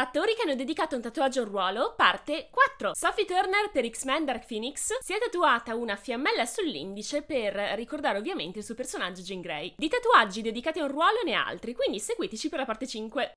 Attori che hanno dedicato un tatuaggio a un ruolo, parte 4. Sophie Turner per X-Men Dark Phoenix si è tatuata una fiammella sull'indice per ricordare ovviamente il suo personaggio Jean Grey. Di tatuaggi dedicati a un ruolo ne ha altri, quindi seguiteci per la parte 5.